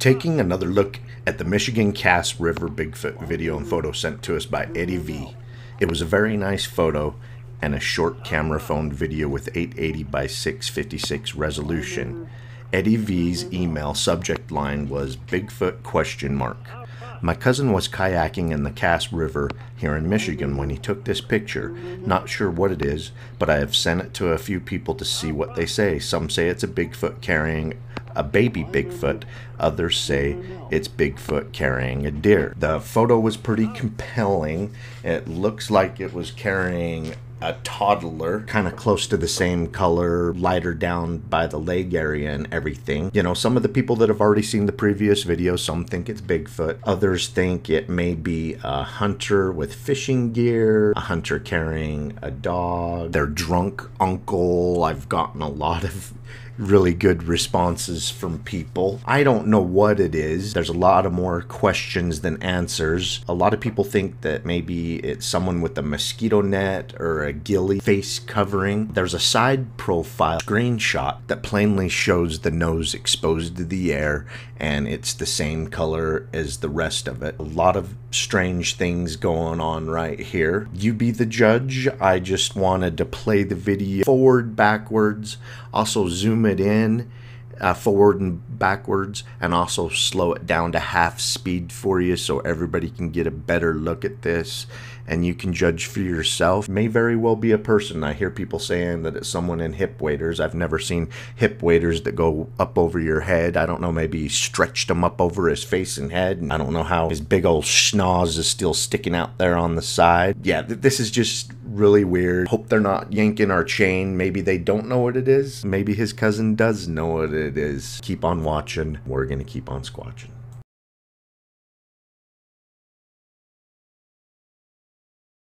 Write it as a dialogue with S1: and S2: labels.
S1: taking another look at the Michigan Cass River Bigfoot video and photo sent to us by Eddie V. It was a very nice photo and a short camera phone video with 880 by 656 resolution. Eddie V's email subject line was Bigfoot question mark. My cousin was kayaking in the Cass River here in Michigan when he took this picture. Not sure what it is, but I have sent it to a few people to see what they say. Some say it's a Bigfoot carrying a baby Bigfoot. Others say it's Bigfoot carrying a deer. The photo was pretty compelling. It looks like it was carrying a toddler, kind of close to the same color, lighter down by the leg area and everything. You know, some of the people that have already seen the previous video, some think it's Bigfoot. Others think it may be a hunter with fishing gear, a hunter carrying a dog, their drunk uncle. I've gotten a lot of really good responses from people. I don't know what it is. There's a lot of more questions than answers. A lot of people think that maybe it's someone with a mosquito net or a ghillie face covering. There's a side profile screenshot that plainly shows the nose exposed to the air and it's the same color as the rest of it. A lot of strange things going on right here. You be the judge. I just wanted to play the video forward, backwards, also zoom in it in uh, forward and backwards and also slow it down to half speed for you so everybody can get a better look at this and you can judge for yourself. It may very well be a person. I hear people saying that it's someone in hip waders. I've never seen hip waders that go up over your head. I don't know, maybe he stretched them up over his face and head. And I don't know how his big old schnoz is still sticking out there on the side. Yeah, th- this is just really weird. Hope they're not yanking our chain. Maybe they don't know what it is. Maybe his cousin does know what it is. Keep on watching. We're going to keep on squatching.